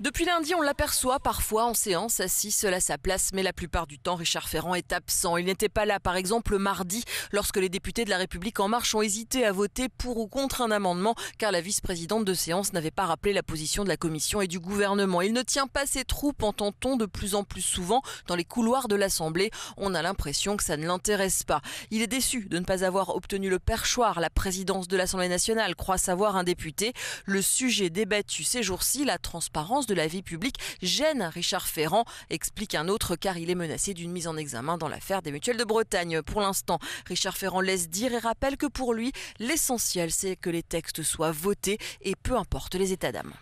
Depuis lundi, on l'aperçoit parfois en séance, assis seul à sa place, mais la plupart du temps, Richard Ferrand est absent. Il n'était pas là, par exemple, mardi, lorsque les députés de la République En Marche ont hésité à voter pour ou contre un amendement, car la vice-présidente de séance n'avait pas rappelé la position de la Commission et du gouvernement. Il ne tient pas ses troupes, entend-on de plus en plus souvent dans les couloirs de l'Assemblée. On a l'impression que ça ne l'intéresse pas. Il est déçu de ne pas avoir obtenu le perchoir, la présidence de l'Assemblée nationale, croit savoir un député. Le sujet débattu ces jours-ci, la transparence de la vie publique gêne Richard Ferrand, explique un autre, car il est menacé d'une mise en examen dans l'affaire des mutuelles de Bretagne. Pour l'instant, Richard Ferrand laisse dire et rappelle que pour lui, l'essentiel, c'est que les textes soient votés et peu importe les états d'âme.